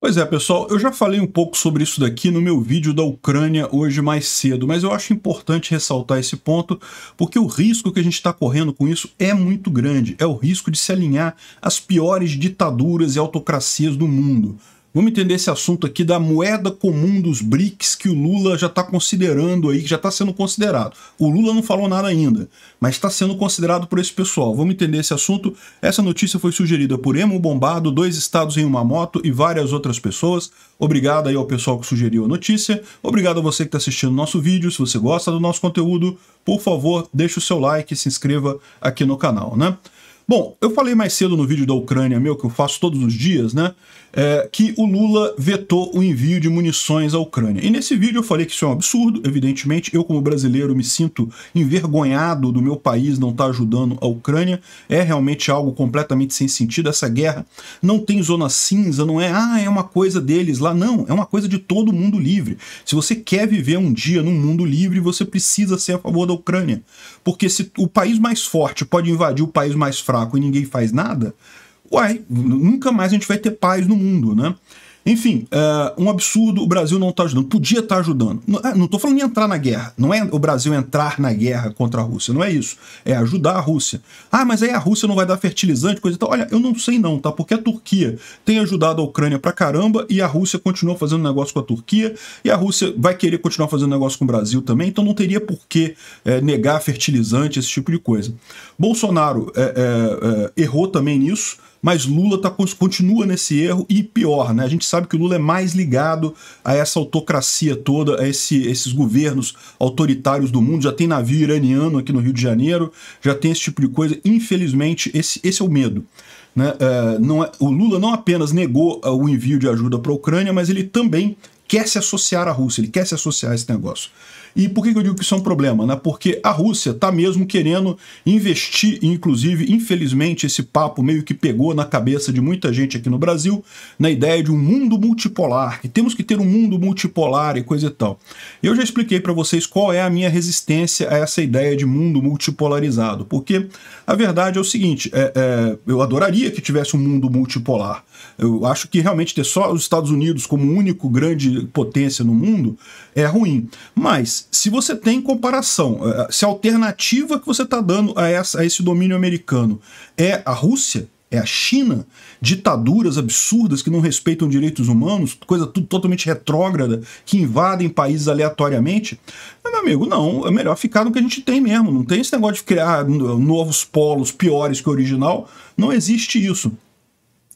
Pois é, pessoal, eu já falei um pouco sobre isso daqui no meu vídeo da Ucrânia hoje mais cedo, mas eu acho importante ressaltar esse ponto, porque o risco que a gente está correndo com isso é muito grande. É o risco de se alinhar às piores ditaduras e autocracias do mundo. Vamos entender esse assunto aqui da moeda comum dos BRICS que o Lula já está considerando aí, que já está sendo considerado. O Lula não falou nada ainda, mas está sendo considerado por esse pessoal. Vamos entender esse assunto. Essa notícia foi sugerida por Emo Bombado, dois estados em uma moto e várias outras pessoas. Obrigado aí ao pessoal que sugeriu a notícia. Obrigado a você que está assistindo o nosso vídeo. Se você gosta do nosso conteúdo, por favor, deixe o seu like e se inscreva aqui no canal, né? Bom, eu falei mais cedo no vídeo da Ucrânia meu, que eu faço todos os dias, né? É, que o Lula vetou o envio de munições à Ucrânia. E nesse vídeo eu falei que isso é um absurdo, evidentemente. Eu, como brasileiro, me sinto envergonhado do meu país não estar tá ajudando a Ucrânia. É realmente algo completamente sem sentido. Essa guerra não tem zona cinza, não é, ah, é uma coisa deles lá. Não, é uma coisa de todo mundo livre. Se você quer viver um dia num mundo livre, você precisa ser a favor da Ucrânia. Porque se o país mais forte pode invadir o país mais fraco, fraco e ninguém faz nada, uai, nunca mais a gente vai ter paz no mundo, né? Enfim, é, um absurdo, o Brasil não está ajudando. Podia estar tá ajudando. Não estou é, falando em entrar na guerra. Não é o Brasil entrar na guerra contra a Rússia, não é isso. É ajudar a Rússia. Ah, mas aí a Rússia não vai dar fertilizante, coisa e tal. Olha, eu não sei não, tá? Porque a Turquia tem ajudado a Ucrânia pra caramba e a Rússia continua fazendo negócio com a Turquia e a Rússia vai querer continuar fazendo negócio com o Brasil também, então não teria por que é, negar fertilizante, esse tipo de coisa. Bolsonaro é, é, é errou também nisso mas Lula tá, continua nesse erro e pior, né? A gente sabe que o Lula é mais ligado a essa autocracia toda, a esse, esses governos autoritários do mundo. Já tem navio iraniano aqui no Rio de Janeiro, já tem esse tipo de coisa. Infelizmente, esse, esse é o medo. Né? É, não é, o Lula não apenas negou é, o envio de ajuda para a Ucrânia, mas ele também quer se associar à Rússia, ele quer se associar a esse negócio. E por que eu digo que isso é um problema? Né? Porque a Rússia está mesmo querendo investir, inclusive, infelizmente, esse papo meio que pegou na cabeça de muita gente aqui no Brasil, na ideia de um mundo multipolar, que temos que ter um mundo multipolar e coisa e tal. Eu já expliquei para vocês qual é a minha resistência a essa ideia de mundo multipolarizado, porque a verdade é o seguinte: é, é, eu adoraria que tivesse um mundo multipolar. Eu acho que realmente ter só os Estados Unidos como único grande potência no mundo é ruim. Mas mas se você tem comparação, eh, eh, se a alternativa que você está dando a, essa, a esse domínio americano é a Rússia, é a China, ditaduras absurdas que não respeitam direitos humanos, coisa tudo totalmente retrógrada, que invadem países aleatoriamente. meu amigo, não, é melhor ficar no que a gente tem mesmo. Não tem esse negócio de criar ah, novos polos piores que o original. Não existe isso.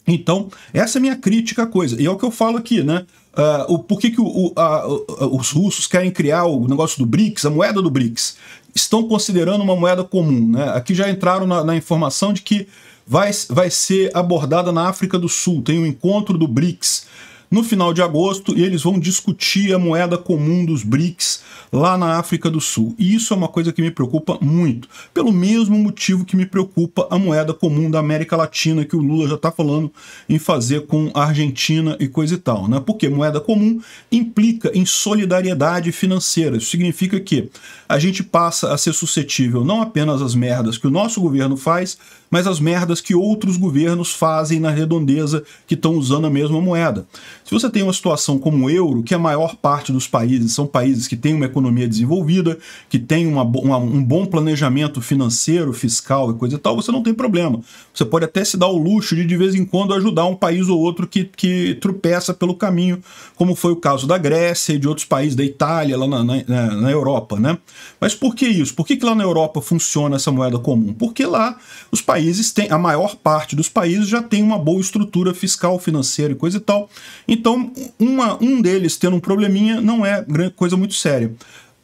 Então, essa é a minha crítica à coisa. E é o que eu falo aqui, né? Uh, o, por que, que o, o, a, os russos querem criar o negócio do BRICS, a moeda do BRICS? Estão considerando uma moeda comum, né? Aqui já entraram na, na informação de que vai, vai ser abordada na África do Sul, tem um encontro do BRICS no final de agosto e eles vão discutir a moeda comum dos BRICS lá na África do Sul. E isso é uma coisa que me preocupa muito, pelo mesmo motivo que me preocupa a moeda comum da América Latina, que o Lula já está falando em fazer com a Argentina e coisa e tal. Né? Porque moeda comum implica em solidariedade financeira. Isso significa que a gente passa a ser suscetível não apenas às merdas que o nosso governo faz, mas as merdas que outros governos fazem na redondeza que estão usando a mesma moeda. Se você tem uma situação como o euro, que é a maior parte dos países são países que têm uma economia economia desenvolvida, que tem uma, uma, um bom planejamento financeiro, fiscal e coisa e tal, você não tem problema. Você pode até se dar o luxo de, de vez em quando, ajudar um país ou outro que, que tropeça pelo caminho, como foi o caso da Grécia e de outros países, da Itália, lá na, na, na Europa. Né? Mas por que isso? Por que, que lá na Europa funciona essa moeda comum? Porque lá os países têm, a maior parte dos países já tem uma boa estrutura fiscal, financeira e coisa e tal. Então, uma, um deles tendo um probleminha não é coisa muito séria.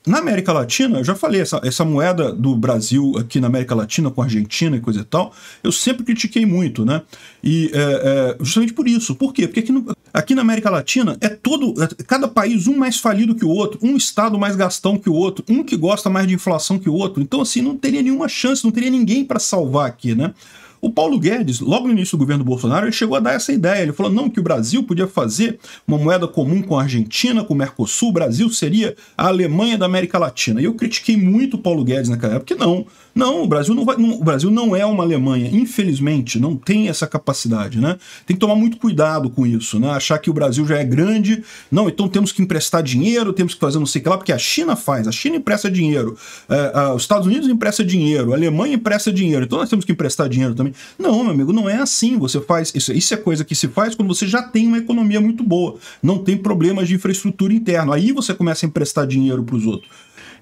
Na América Latina, eu já falei, essa, essa moeda do Brasil aqui na América Latina com a Argentina e coisa e tal, eu sempre critiquei muito, né? E é, é, justamente por isso. Por quê? Porque aqui, no, aqui na América Latina é todo. É, cada país um mais falido que o outro, um estado mais gastão que o outro, um que gosta mais de inflação que o outro. Então, assim, não teria nenhuma chance, não teria ninguém para salvar aqui, né? O Paulo Guedes, logo no início do governo Bolsonaro, ele chegou a dar essa ideia. Ele falou não que o Brasil podia fazer uma moeda comum com a Argentina, com o Mercosul. O Brasil seria a Alemanha da América Latina. E eu critiquei muito o Paulo Guedes naquela época, porque não. Não, o Brasil não, vai, não, o Brasil não é uma Alemanha, infelizmente, não tem essa capacidade, né? Tem que tomar muito cuidado com isso, né? Achar que o Brasil já é grande, não, então temos que emprestar dinheiro, temos que fazer não sei o que lá, porque a China faz, a China empresta dinheiro, é, a, os Estados Unidos empresta dinheiro, a Alemanha empresta dinheiro, então nós temos que emprestar dinheiro também não, meu amigo, não é assim. Você faz isso, isso é coisa que se faz quando você já tem uma economia muito boa, não tem problemas de infraestrutura interna. Aí você começa a emprestar dinheiro para os outros.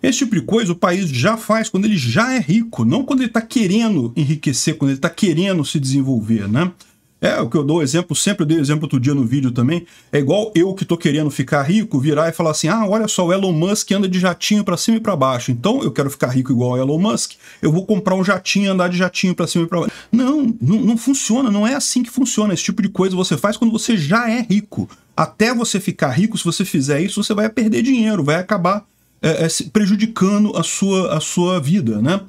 Esse tipo de coisa o país já faz quando ele já é rico, não quando ele está querendo enriquecer, quando ele está querendo se desenvolver, né? É, o que eu dou exemplo, sempre eu dei exemplo outro dia no vídeo também. É igual eu que tô querendo ficar rico, virar e falar assim: ah, olha só, o Elon Musk anda de jatinho para cima e para baixo. Então eu quero ficar rico igual o Elon Musk, eu vou comprar um jatinho andar de jatinho para cima e para baixo. Não, não, não funciona, não é assim que funciona. Esse tipo de coisa você faz quando você já é rico. Até você ficar rico, se você fizer isso, você vai perder dinheiro, vai acabar é, é, prejudicando a sua, a sua vida, né?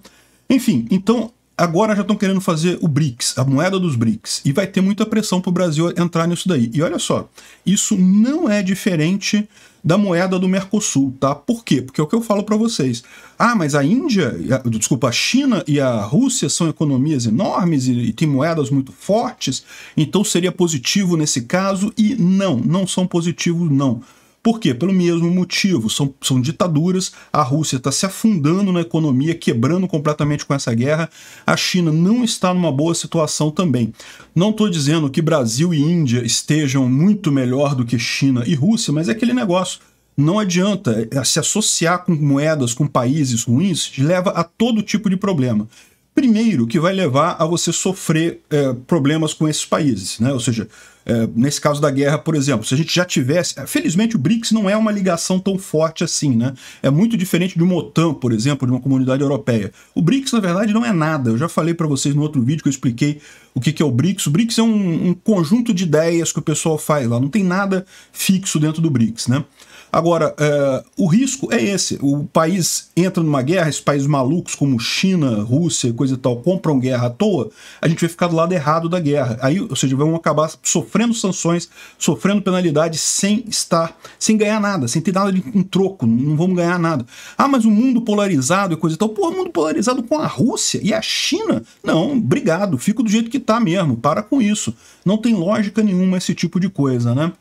Enfim, então Agora já estão querendo fazer o BRICS, a moeda dos BRICS, e vai ter muita pressão para o Brasil entrar nisso daí. E olha só, isso não é diferente da moeda do Mercosul, tá? Por quê? Porque é o que eu falo para vocês. Ah, mas a Índia, a, desculpa, a China e a Rússia são economias enormes e, e têm moedas muito fortes, então seria positivo nesse caso? E não, não são positivos, não. Por quê? Pelo mesmo motivo. São, são ditaduras, a Rússia está se afundando na economia, quebrando completamente com essa guerra. A China não está numa boa situação também. Não estou dizendo que Brasil e Índia estejam muito melhor do que China e Rússia, mas é aquele negócio. Não adianta é, se associar com moedas, com países ruins, leva a todo tipo de problema. Primeiro, que vai levar a você sofrer é, problemas com esses países, né? Ou seja, é, nesse caso da guerra, por exemplo, se a gente já tivesse. É, felizmente, o BRICS não é uma ligação tão forte assim, né? É muito diferente de uma OTAN, por exemplo, de uma comunidade europeia. O BRICS, na verdade, não é nada. Eu já falei para vocês no outro vídeo que eu expliquei o que, que é o BRICS. O BRICS é um, um conjunto de ideias que o pessoal faz lá, não tem nada fixo dentro do BRICS, né? Agora, é, o risco é esse. O país entra numa guerra, esses países malucos como China, Rússia, coisa e tal, compram guerra à toa, a gente vai ficar do lado errado da guerra. Aí, ou seja, vamos acabar sofrendo sanções, sofrendo penalidades sem estar, sem ganhar nada, sem ter nada de um troco, não vamos ganhar nada. Ah, mas o um mundo polarizado e coisa e tal. Pô, mundo polarizado com a Rússia e a China? Não, obrigado, fico do jeito que tá mesmo, para com isso. Não tem lógica nenhuma esse tipo de coisa, né?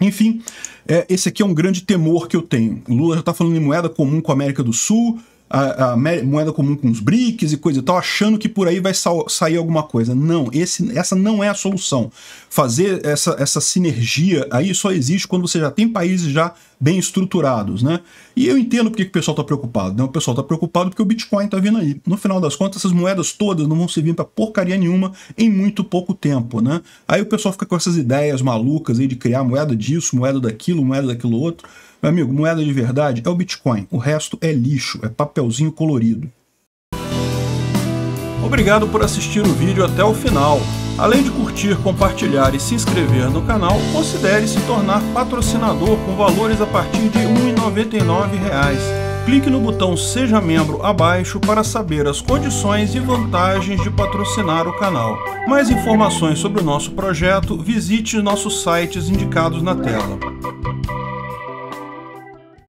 Enfim, é, esse aqui é um grande temor que eu tenho. O Lula já está falando em moeda comum com a América do Sul, a, a, moeda comum com os BRICS e coisa e tal, achando que por aí vai sa sair alguma coisa. Não, esse, essa não é a solução. Fazer essa, essa sinergia aí só existe quando você já tem países já bem estruturados, né? E eu entendo porque que o pessoal está preocupado, né? O pessoal está preocupado porque o Bitcoin está vindo aí. No final das contas, essas moedas todas não vão servir para porcaria nenhuma em muito pouco tempo, né? Aí o pessoal fica com essas ideias malucas aí de criar moeda disso, moeda daquilo, moeda daquilo outro. Meu amigo, moeda de verdade é o Bitcoin, o resto é lixo, é papelzinho colorido. Obrigado por assistir o vídeo até o final. Além de curtir, compartilhar e se inscrever no canal, considere se tornar patrocinador com valores a partir de R$ 1,99 clique no botão Seja Membro abaixo para saber as condições e vantagens de patrocinar o canal. Mais informações sobre o nosso projeto, visite nossos sites indicados na tela.